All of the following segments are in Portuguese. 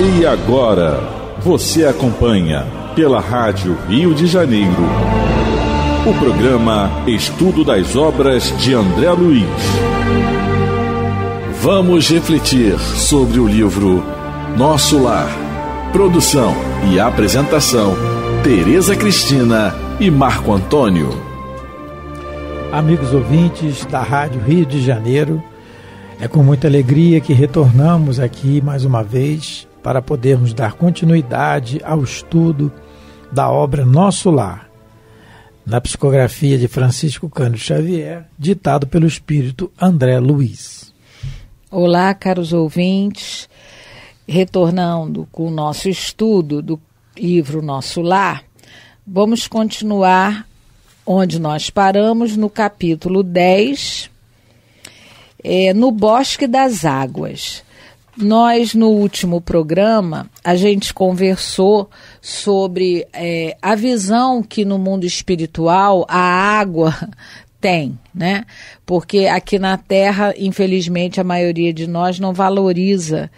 E agora, você acompanha pela Rádio Rio de Janeiro. O programa Estudo das Obras de André Luiz. Vamos refletir sobre o livro Nosso Lar. Produção e apresentação: Tereza Cristina e Marco Antônio. Amigos ouvintes da Rádio Rio de Janeiro, é com muita alegria que retornamos aqui mais uma vez para podermos dar continuidade ao estudo da obra Nosso Lar, na psicografia de Francisco Cândido Xavier, ditado pelo espírito André Luiz. Olá, caros ouvintes. Retornando com o nosso estudo do livro Nosso Lar, vamos continuar onde nós paramos no capítulo 10, é, eh, no Bosque das Águas. Nós, no último programa, a gente conversou sobre é, a visão que no mundo espiritual a água tem, né? Porque aqui na Terra, infelizmente, a maioria de nós não valoriza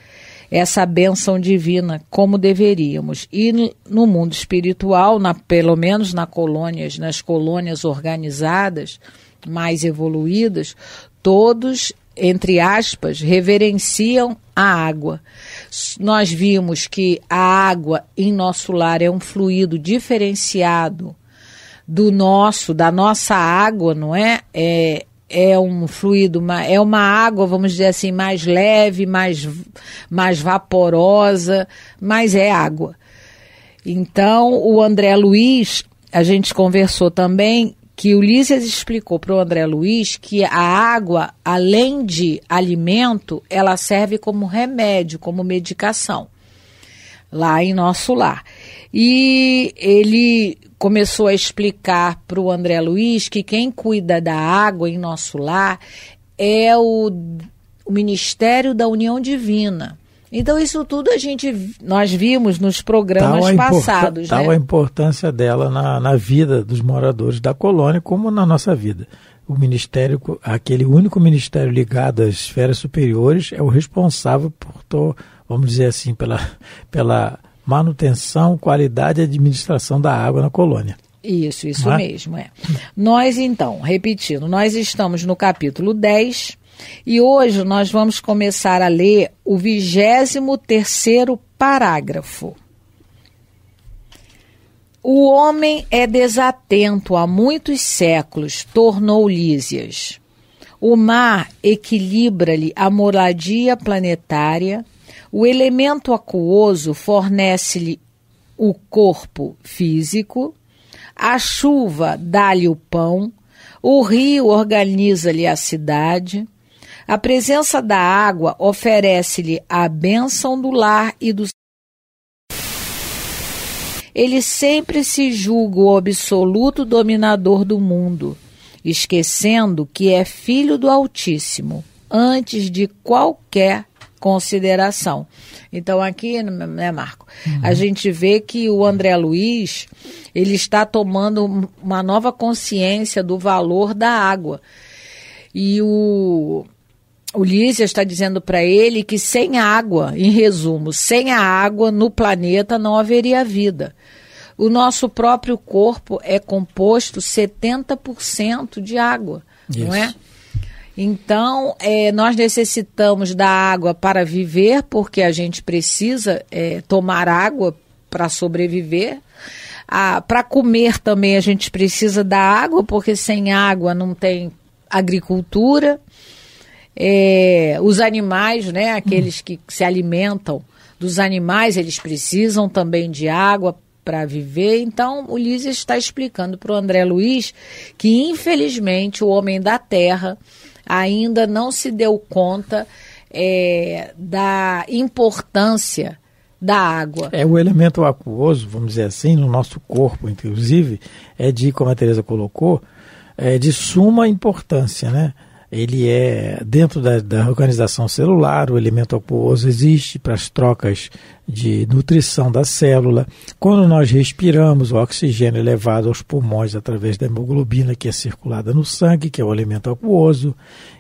essa benção divina como deveríamos. E no mundo espiritual, na, pelo menos na colônias, nas colônias organizadas, mais evoluídas, todos entre aspas, reverenciam a água. Nós vimos que a água em nosso lar é um fluido diferenciado do nosso, da nossa água, não é? É, é um fluido, é uma água, vamos dizer assim, mais leve, mais, mais vaporosa, mas é água. Então, o André Luiz, a gente conversou também, que Ulisses explicou para o André Luiz que a água, além de alimento, ela serve como remédio, como medicação, lá em nosso lar. E ele começou a explicar para o André Luiz que quem cuida da água em nosso lar é o, o Ministério da União Divina. Então isso tudo a gente nós vimos nos programas tal passados. Tal né? a importância dela na, na vida dos moradores da colônia, como na nossa vida. O ministério, aquele único ministério ligado às esferas superiores, é o responsável por, vamos dizer assim, pela, pela manutenção, qualidade e administração da água na colônia. Isso, isso é? mesmo, é. Nós então, repetindo, nós estamos no capítulo 10, e hoje nós vamos começar a ler o 23 parágrafo. O homem é desatento há muitos séculos, tornou Lísias. O mar equilibra-lhe a moradia planetária, o elemento aquoso fornece-lhe o corpo físico, a chuva dá-lhe o pão, o rio organiza-lhe a cidade, a presença da água oferece-lhe a bênção do lar e do ele sempre se julga o absoluto dominador do mundo, esquecendo que é filho do Altíssimo, antes de qualquer consideração. Então aqui, né, Marco, uhum. a gente vê que o André Luiz, ele está tomando uma nova consciência do valor da água. E o Ulisses está dizendo para ele que sem água, em resumo, sem a água no planeta não haveria vida. O nosso próprio corpo é composto 70% de água, Isso. não é? Então, é, nós necessitamos da água para viver, porque a gente precisa é, tomar água para sobreviver. Ah, para comer também a gente precisa da água, porque sem água não tem agricultura é, os animais, né, aqueles que se alimentam dos animais, eles precisam também de água para viver. Então, o Ulisses está explicando para o André Luiz que, infelizmente, o homem da terra ainda não se deu conta é, da importância da água. É o elemento aquoso, vamos dizer assim, no nosso corpo, inclusive, é de, como a Teresa colocou, é de suma importância, né? ele é, dentro da, da organização celular, o elemento aquoso existe para as trocas de nutrição da célula. Quando nós respiramos, o oxigênio é levado aos pulmões através da hemoglobina que é circulada no sangue, que é o elemento aquoso.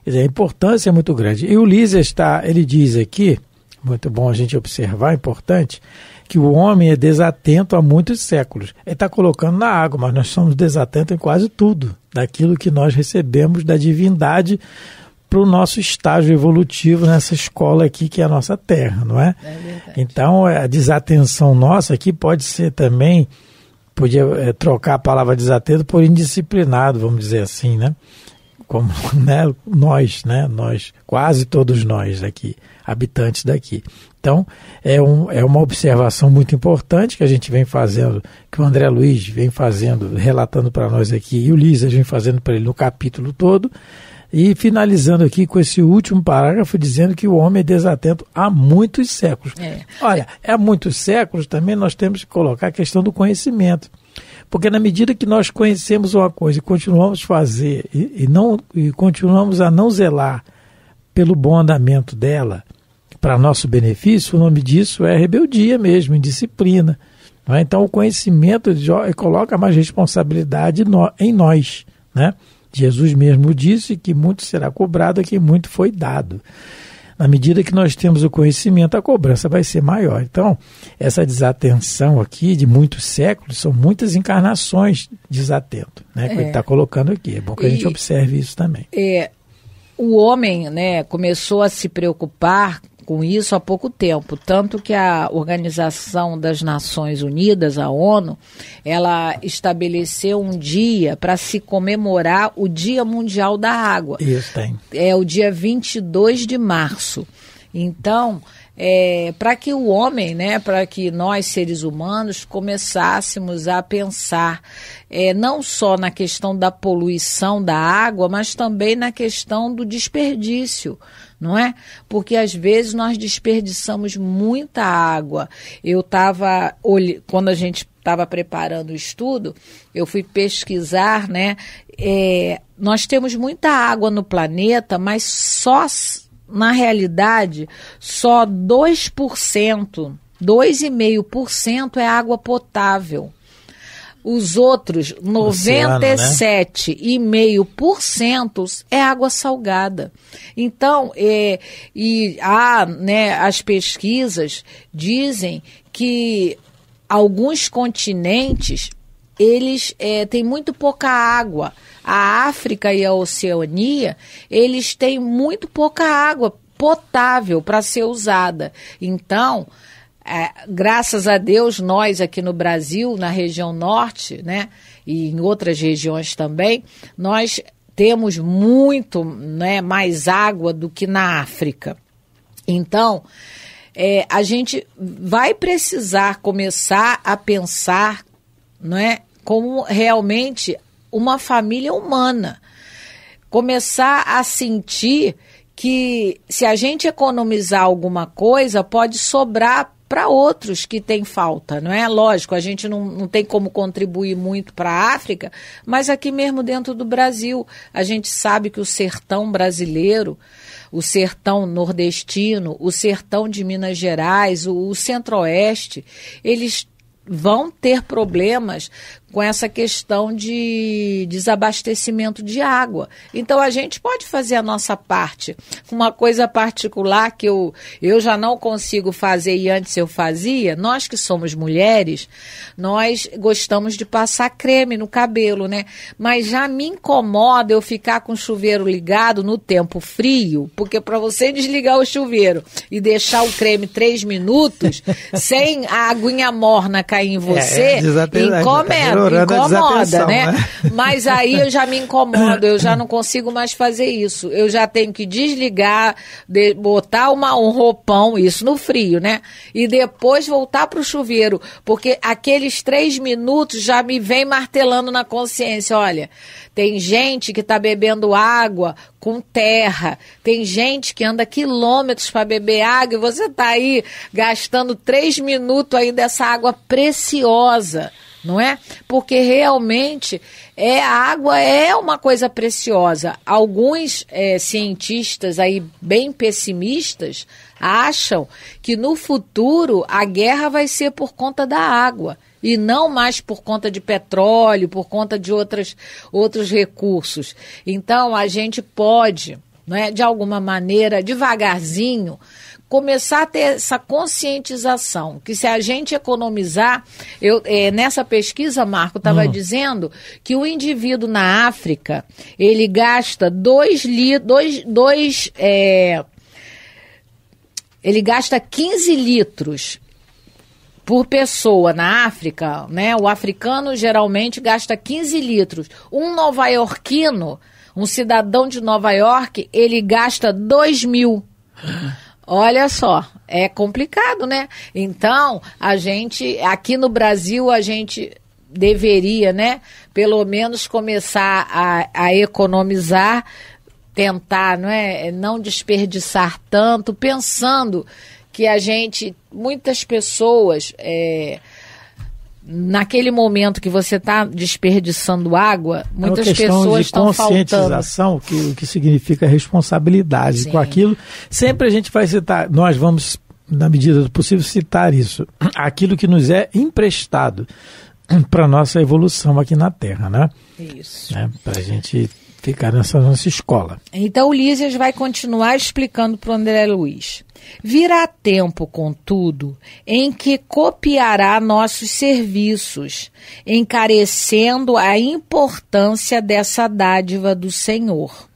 a importância é muito grande. E o Lise está, ele diz aqui, muito bom a gente observar, importante, que o homem é desatento há muitos séculos. Ele está colocando na água, mas nós somos desatentos em quase tudo daquilo que nós recebemos da divindade para o nosso estágio evolutivo nessa escola aqui que é a nossa terra, não é? é então é, a desatenção nossa aqui pode ser também podia é, trocar a palavra desatento por indisciplinado, vamos dizer assim, né? como né, nós, né, nós, quase todos nós aqui, habitantes daqui. Então, é, um, é uma observação muito importante que a gente vem fazendo, que o André Luiz vem fazendo, relatando para nós aqui, e o Liza vem fazendo para ele no capítulo todo, e finalizando aqui com esse último parágrafo dizendo que o homem é desatento há muitos séculos. É. Olha, há muitos séculos também nós temos que colocar a questão do conhecimento. Porque na medida que nós conhecemos uma coisa e continuamos fazer e, e não e continuamos a não zelar pelo bom andamento dela para nosso benefício, o nome disso é rebeldia mesmo, indisciplina. É? Então o conhecimento coloca mais responsabilidade no, em nós. Né? Jesus mesmo disse que muito será cobrado a quem muito foi dado na medida que nós temos o conhecimento, a cobrança vai ser maior. Então, essa desatenção aqui de muitos séculos são muitas encarnações desatento, né? Que é. ele está colocando aqui. É bom que e, a gente observe isso também. É, o homem, né, começou a se preocupar com isso há pouco tempo, tanto que a Organização das Nações Unidas, a ONU, ela estabeleceu um dia para se comemorar o Dia Mundial da Água. Isso tem. É o dia 22 de março. Então, é, para que o homem, né, para que nós seres humanos começássemos a pensar é, não só na questão da poluição da água, mas também na questão do desperdício não é? Porque às vezes nós desperdiçamos muita água. Eu estava, quando a gente estava preparando o estudo, eu fui pesquisar, né? É, nós temos muita água no planeta, mas só na realidade, só 2%, 2,5% é água potável. Os outros 97,5% né? é água salgada. Então, é, e há, né, as pesquisas dizem que alguns continentes eles é, têm muito pouca água. A África e a Oceania, eles têm muito pouca água potável para ser usada. Então, é, graças a Deus, nós aqui no Brasil, na região norte, né, e em outras regiões também, nós temos muito né, mais água do que na África. Então, é, a gente vai precisar começar a pensar não é, como realmente uma família humana. Começar a sentir que se a gente economizar alguma coisa, pode sobrar para outros que têm falta, não é? Lógico, a gente não, não tem como contribuir muito para a África, mas aqui mesmo dentro do Brasil, a gente sabe que o sertão brasileiro, o sertão nordestino, o sertão de Minas Gerais, o, o centro-oeste, eles vão ter problemas com essa questão de desabastecimento de água. Então a gente pode fazer a nossa parte. Uma coisa particular que eu, eu já não consigo fazer e antes eu fazia, nós que somos mulheres, nós gostamos de passar creme no cabelo, né? Mas já me incomoda eu ficar com o chuveiro ligado no tempo frio, porque para você desligar o chuveiro e deixar o creme três minutos sem a aguinha morna cair em é, você, é, é, incomoda, né? né? Mas aí eu já me incomodo, eu já não consigo mais fazer isso. Eu já tenho que desligar, de, botar uma, um roupão, isso no frio, né? E depois voltar para o chuveiro, porque aqueles três minutos já me vem martelando na consciência. Olha, tem gente que está bebendo água com terra, tem gente que anda quilômetros para beber água e você está aí gastando três minutos aí dessa água preciosa não é? Porque realmente é, a água é uma coisa preciosa. Alguns é, cientistas aí bem pessimistas acham que no futuro a guerra vai ser por conta da água e não mais por conta de petróleo, por conta de outras, outros recursos. Então a gente pode, não é, de alguma maneira, devagarzinho, começar a ter essa conscientização, que se a gente economizar, eu, é, nessa pesquisa, Marco, estava hum. dizendo que o indivíduo na África, ele gasta dois li dois, dois, é, ele gasta 15 litros por pessoa na África, né? O africano geralmente gasta 15 litros. Um nova iorquino, um cidadão de Nova York, ele gasta 2 mil. Ah. Olha só, é complicado, né? Então, a gente, aqui no Brasil, a gente deveria, né, pelo menos começar a, a economizar, tentar, não é, não desperdiçar tanto, pensando que a gente, muitas pessoas é, naquele momento que você está desperdiçando água, é muitas é pessoas estão faltando. conscientização, o que, que significa responsabilidade Sim. com aquilo. Sempre a gente vai citar, nós vamos, na medida do possível, citar isso, aquilo que nos é emprestado para nossa evolução aqui na Terra, né? Isso. É, para a gente ficar nessa nossa escola. Então, Lísias vai continuar explicando para o André Luiz. Virá tempo, contudo, em que copiará nossos serviços, encarecendo a importância dessa dádiva do Senhor.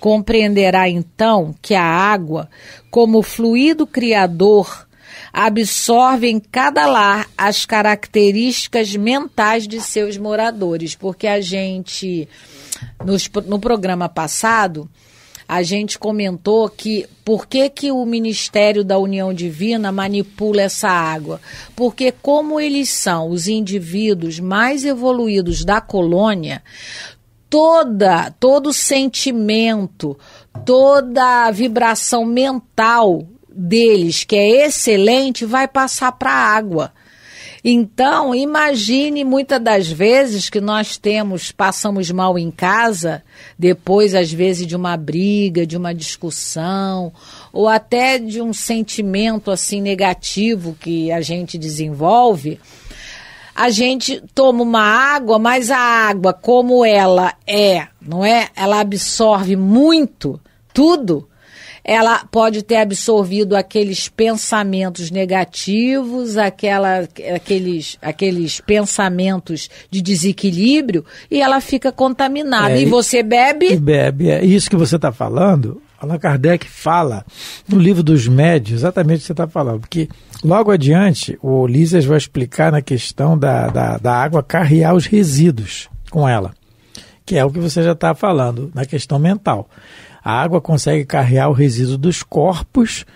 Compreenderá então que a água, como fluido criador, absorve em cada lar as características mentais de seus moradores, porque a gente no no programa passado, a gente comentou que por que, que o Ministério da União Divina manipula essa água? Porque, como eles são os indivíduos mais evoluídos da colônia, toda todo sentimento, toda a vibração mental deles, que é excelente, vai passar para a água. Então, imagine muitas das vezes que nós temos, passamos mal em casa, depois, às vezes, de uma briga, de uma discussão, ou até de um sentimento assim negativo que a gente desenvolve. A gente toma uma água, mas a água, como ela é, não é? Ela absorve muito tudo ela pode ter absorvido aqueles pensamentos negativos, aquela, aqueles, aqueles pensamentos de desequilíbrio e ela fica contaminada. É, e você bebe? Bebe. É isso que você está falando. Allan Kardec fala no livro dos médios exatamente o que você está falando, porque logo adiante o Ulisses vai explicar na questão da, da, da água carrear os resíduos com ela, que é o que você já está falando na questão mental. A água consegue carregar o resíduo dos corpos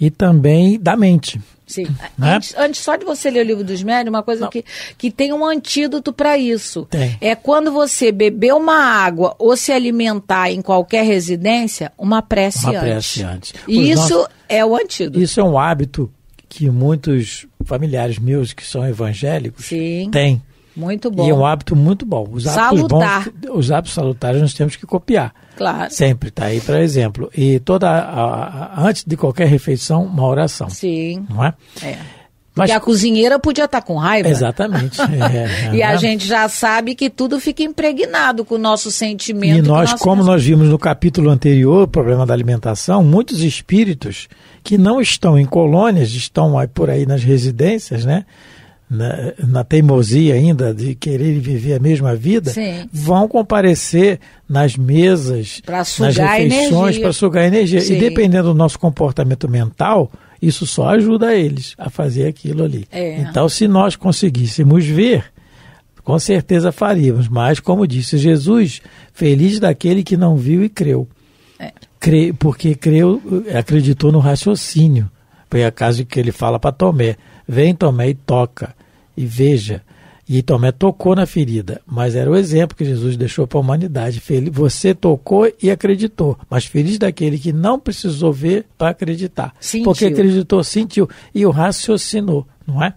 e também da mente. Sim. Né? Antes, antes, só de você ler o livro dos médios, uma coisa que, que tem um antídoto para isso. Tem. É quando você beber uma água ou se alimentar em qualquer residência, uma prece uma antes. Prece antes. Isso nossos, é o antídoto. Isso é um hábito que muitos familiares meus que são evangélicos Sim. têm. Muito bom. E é um hábito muito bom. Os hábitos bons, os hábitos salutares nós temos que copiar. Claro. Sempre está aí para exemplo. E toda a, a, antes de qualquer refeição, uma oração. Sim. Não é? É. Mas... a cozinheira podia estar tá com raiva. Exatamente. É, é, e a né? gente já sabe que tudo fica impregnado com o nosso sentimento. E nós, nosso... como nós vimos no capítulo anterior, o problema da alimentação, muitos espíritos que não estão em colônias, estão por aí nas residências, né? na, na, teimosia ainda de querer viver a mesma vida, Sim. vão comparecer nas mesas, nas refeições para sugar energia. Sim. E dependendo do nosso comportamento mental, isso só ajuda eles a fazer aquilo ali. É. Então, se nós conseguíssemos ver, com certeza faríamos. Mas, como disse Jesus, feliz daquele que não viu e creu. É. Cre, porque creu, acreditou no raciocínio. Foi a caso que ele fala para Tomé: vem Tomé e toca. E veja, e Tomé tocou na ferida, mas era o exemplo que Jesus deixou para a humanidade. Você tocou e acreditou, mas feliz daquele que não precisou ver para acreditar. Sentiu. Porque acreditou, sentiu e o raciocinou, não é?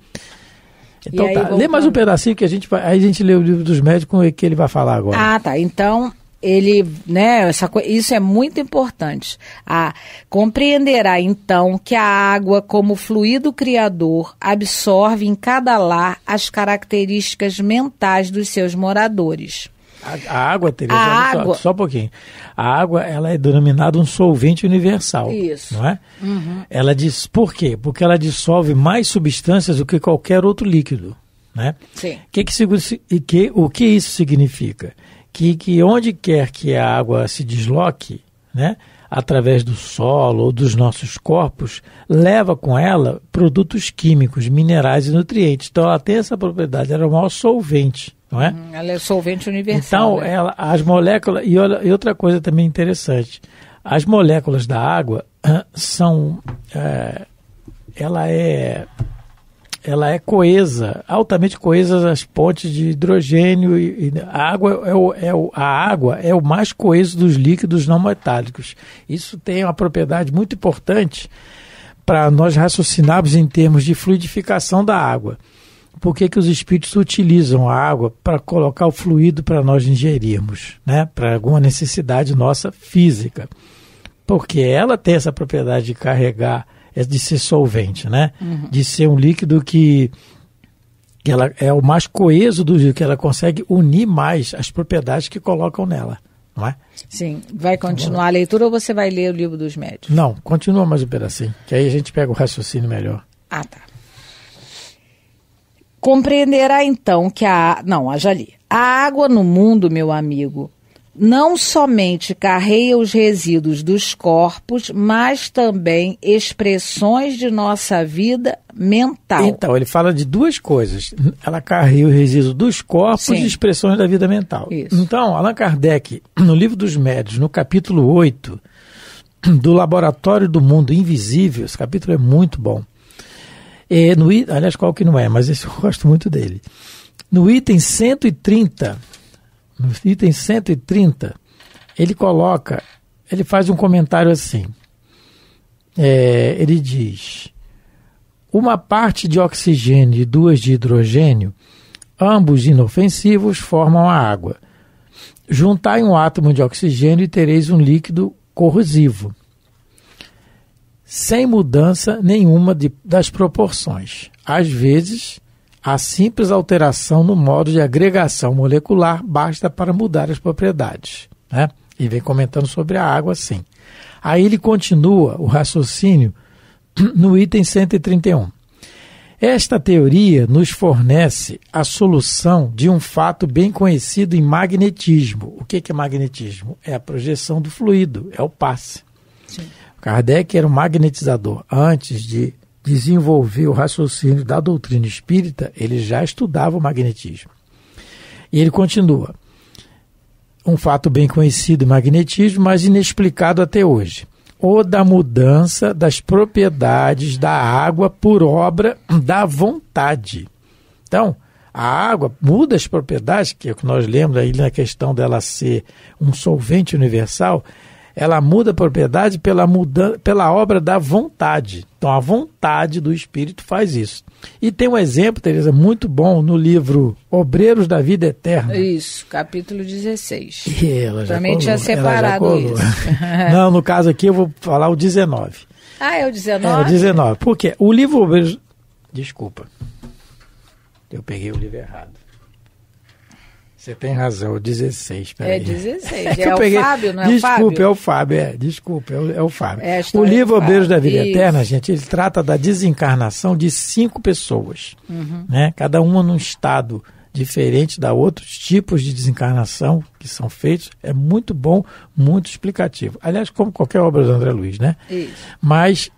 Então aí, tá, voltando... lê mais um pedacinho que a gente vai, aí a gente lê o livro dos médicos que ele vai falar agora. Ah, tá. Então, ele, né, essa, isso é muito importante. A, compreenderá então que a água, como fluido criador, absorve em cada lar as características mentais dos seus moradores. A, a água, Tereza, a só, água... só, um pouquinho. A água, ela é denominada um solvente universal, Isso. não é? Uhum. Ela diz, por quê? Porque ela dissolve mais substâncias do que qualquer outro líquido, né? Sim. Que que, que, o que isso significa? que, que onde quer que a água se desloque, né, através do solo ou dos nossos corpos, leva com ela produtos químicos, minerais e nutrientes. Então ela tem essa propriedade, ela é o maior solvente, não é? Uhum, ela é solvente universal. Então, né? ela, as moléculas. E, olha, e outra coisa também interessante: as moléculas da água ah, são. É, ela é ela é coesa, altamente coesa as pontes de hidrogênio e, e a água é o, é o, a água é o mais coeso dos líquidos não metálicos. Isso tem uma propriedade muito importante para nós raciocinarmos em termos de fluidificação da água. Por que, que os espíritos utilizam a água para colocar o fluido para nós ingerirmos, né? para alguma necessidade nossa física? Porque ela tem essa propriedade de carregar é de ser solvente, né? Uhum. De ser um líquido que, que ela é o mais coeso do líquido, que ela consegue unir mais as propriedades que colocam nela, não é? Sim. Vai continuar a leitura ou você vai ler o livro dos médicos? Não, continua mais um pedacinho, que aí a gente pega o raciocínio melhor. Ah, tá. Compreenderá então que a. Não, a já li. A água no mundo, meu amigo, não somente carreia os resíduos dos corpos, mas também expressões de nossa vida mental. Então, ele fala de duas coisas. Ela carrega os resíduos dos corpos Sim. e expressões da vida mental. Isso. Então, Allan Kardec, no Livro dos Médios, no capítulo 8 do Laboratório do Mundo Invisível, esse capítulo é muito bom. É, no, aliás, qual que não é, mas esse eu gosto muito dele. No item 130, no item 130, ele coloca, ele faz um comentário assim. É, ele diz: uma parte de oxigênio e duas de hidrogênio, ambos inofensivos, formam a água. Juntai um átomo de oxigênio e tereis um líquido corrosivo, sem mudança nenhuma de, das proporções. Às vezes, a simples alteração no modo de agregação molecular basta para mudar as propriedades. Né? E vem comentando sobre a água, sim. Aí ele continua o raciocínio no item 131. Esta teoria nos fornece a solução de um fato bem conhecido em magnetismo. O que é magnetismo? É a projeção do fluido, é o passe. Sim. Kardec era um magnetizador antes de desenvolver o raciocínio da doutrina espírita, ele já estudava o magnetismo. E ele continua. Um fato bem conhecido, magnetismo, mas inexplicado até hoje. Ou da mudança das propriedades da água por obra da vontade. Então, a água muda as propriedades, que é o que nós lemos aí na questão dela ser um solvente universal, ela muda a propriedade pela, mudança, pela obra da vontade. Então, a vontade do Espírito faz isso. E tem um exemplo, Tereza, muito bom no livro Obreiros da Vida Eterna. Isso, capítulo 16. E ela já Também colou, tinha separado isso. Não, no caso aqui eu vou falar o 19. Ah, é o 19? É, o 19. Por quê? O livro Obreiros... Desculpa. Eu peguei o livro errado. Você tem razão, 16, É 16, é, é, é o peguei... Fábio, não é desculpe, o Fábio? É o Fábio é, desculpe, é o, é o Fábio. É o livro Obreiros da Vida Isso. Eterna, gente, ele trata da desencarnação de cinco pessoas, uhum. né? cada uma num estado diferente da outros tipos de desencarnação que são feitos. É muito bom, muito explicativo. Aliás, como qualquer obra do André Luiz, né? Isso. Mas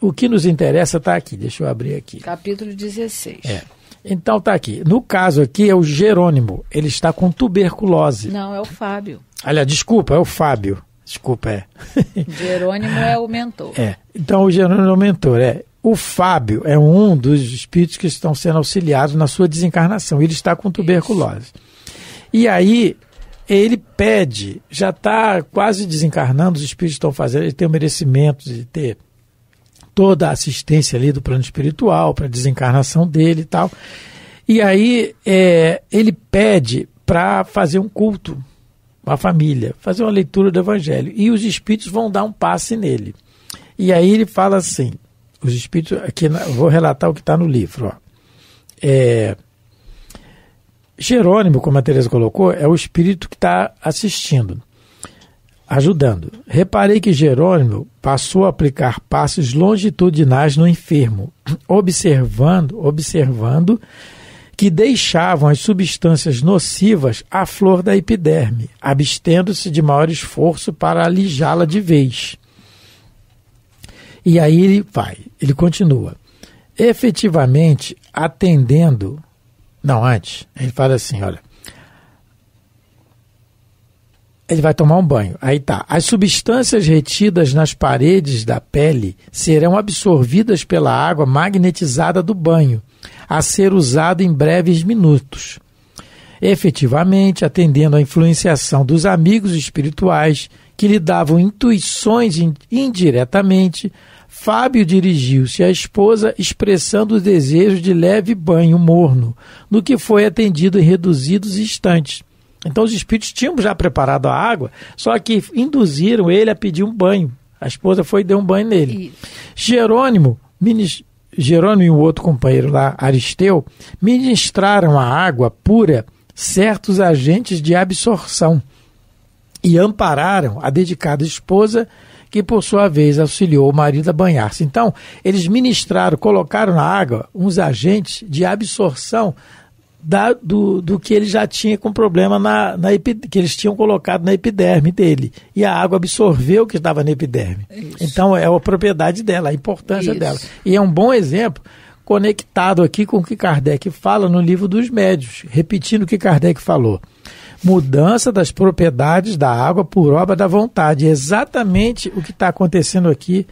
o que nos interessa está aqui, deixa eu abrir aqui. Capítulo 16. É. Então tá aqui. No caso aqui é o Jerônimo. Ele está com tuberculose. Não, é o Fábio. Aliás, desculpa, é o Fábio. Desculpa, é. Jerônimo é o mentor. É. Então o Jerônimo é o mentor, é. O Fábio é um dos espíritos que estão sendo auxiliados na sua desencarnação. Ele está com tuberculose. Isso. E aí ele pede, já está quase desencarnando, os espíritos estão fazendo, ele tem o merecimento de ter toda a assistência ali do plano espiritual para desencarnação dele e tal. E aí é, ele pede para fazer um culto à família, fazer uma leitura do Evangelho. E os espíritos vão dar um passe nele. E aí ele fala assim: os espíritos. Aqui vou relatar o que está no livro. Ó. É, Jerônimo, como a Teresa colocou, é o espírito que está assistindo ajudando. Reparei que Jerônimo passou a aplicar passos longitudinais no enfermo, observando, observando que deixavam as substâncias nocivas à flor da epiderme, abstendo-se de maior esforço para alijá-la de vez. E aí ele vai, ele continua. Efetivamente atendendo, não antes, ele fala assim, olha, ele vai tomar um banho. Aí tá. As substâncias retidas nas paredes da pele serão absorvidas pela água magnetizada do banho, a ser usado em breves minutos. Efetivamente, atendendo à influenciação dos amigos espirituais que lhe davam intuições indiretamente, Fábio dirigiu-se à esposa expressando o desejo de leve banho morno, no que foi atendido em reduzidos instantes. Então os espíritos tinham já preparado a água, só que induziram ele a pedir um banho. A esposa foi e deu um banho nele. Isso. Jerônimo, Jerônimo e o outro companheiro lá, Aristeu, ministraram a água pura certos agentes de absorção e ampararam a dedicada esposa, que por sua vez auxiliou o marido a banhar-se. Então, eles ministraram, colocaram na água uns agentes de absorção da, do, do que ele já tinha com problema na, na que eles tinham colocado na epiderme dele. E a água absorveu o que estava na epiderme. É isso. Então é a propriedade dela, a importância Isso. dela. E é um bom exemplo conectado aqui com o que Kardec fala no livro dos médios, repetindo o que Kardec falou. Mudança das propriedades da água por obra da vontade. Exatamente o que está acontecendo aqui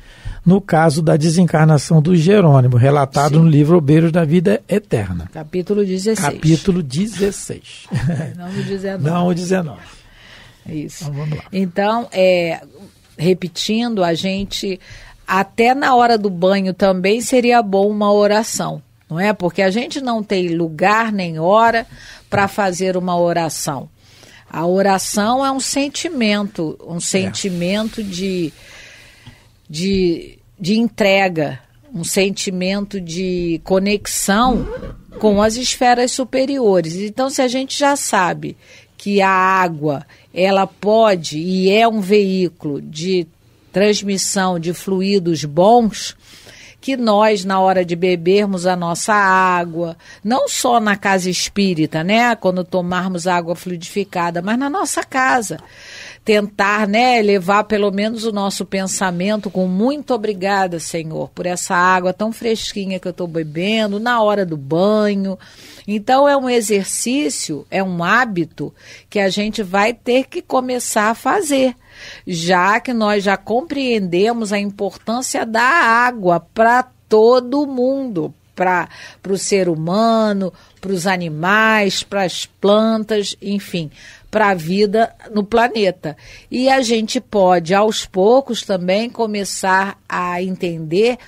no caso da desencarnação do Jerônimo, relatado Sim. no livro Obeiros da Vida Eterna. Capítulo 16. Capítulo 16. Não o 19. Não o 19. É isso. Então, vamos lá. Então, é, repetindo, a gente até na hora do banho também seria bom uma oração, não é? Porque a gente não tem lugar nem hora para fazer uma oração. A oração é um sentimento, um sentimento é. de de, de entrega, um sentimento de conexão com as esferas superiores. Então, se a gente já sabe que a água ela pode e é um veículo de transmissão de fluidos bons, que nós, na hora de bebermos a nossa água, não só na casa espírita, né? Quando tomarmos água fluidificada, mas na nossa casa tentar, né, elevar pelo menos o nosso pensamento com muito obrigada, Senhor, por essa água tão fresquinha que eu estou bebendo, na hora do banho. Então é um exercício, é um hábito que a gente vai ter que começar a fazer já que nós já compreendemos a importância da água para todo mundo, para o ser humano, para os animais, para as plantas, enfim, para a vida no planeta. E a gente pode, aos poucos, também começar a entender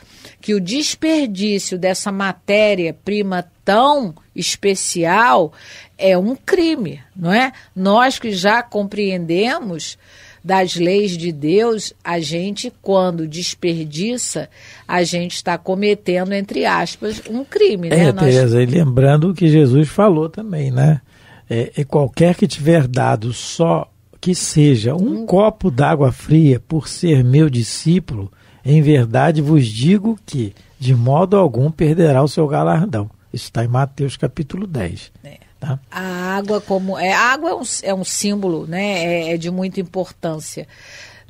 que o desperdício dessa matéria-prima tão especial é um crime, não é? Nós que já compreendemos das leis de Deus, a gente, quando desperdiça, a gente está cometendo, entre aspas, um crime, né? É, Nós... Tereza, e lembrando o que Jesus falou também, né? é, é qualquer que tiver dado só que seja um hum. copo d'água fria por ser meu discípulo, em verdade vos digo que de modo algum perderá o seu galardão. Isso está em Mateus capítulo 10. É. Tá? A água como é, água é um, é um símbolo, né? É, é de muita importância.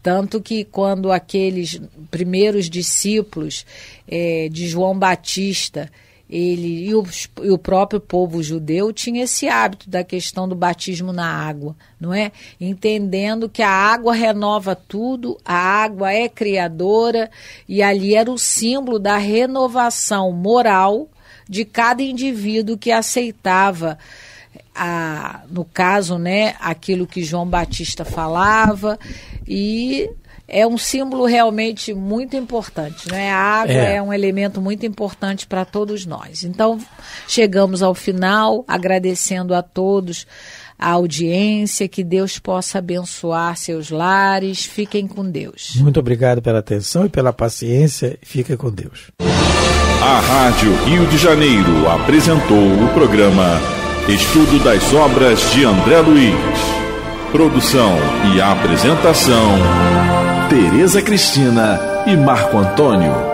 Tanto que quando aqueles primeiros discípulos é, de João Batista ele e, e o, próprio povo judeu tinha esse hábito da questão do batismo na água, não é? Entendendo que a água renova tudo, a água é criadora e ali era o símbolo da renovação moral de cada indivíduo que aceitava a, no caso, né, aquilo que João Batista falava e é um símbolo realmente muito importante, né? A água é, é um elemento muito importante para todos nós. Então, chegamos ao final, agradecendo a todos a audiência, que Deus possa abençoar seus lares. Fiquem com Deus. Muito obrigado pela atenção e pela paciência. Fiquem com Deus. A Rádio Rio de Janeiro apresentou o programa Estudo das Obras de André Luiz. Produção e apresentação Tereza Cristina e Marco Antônio.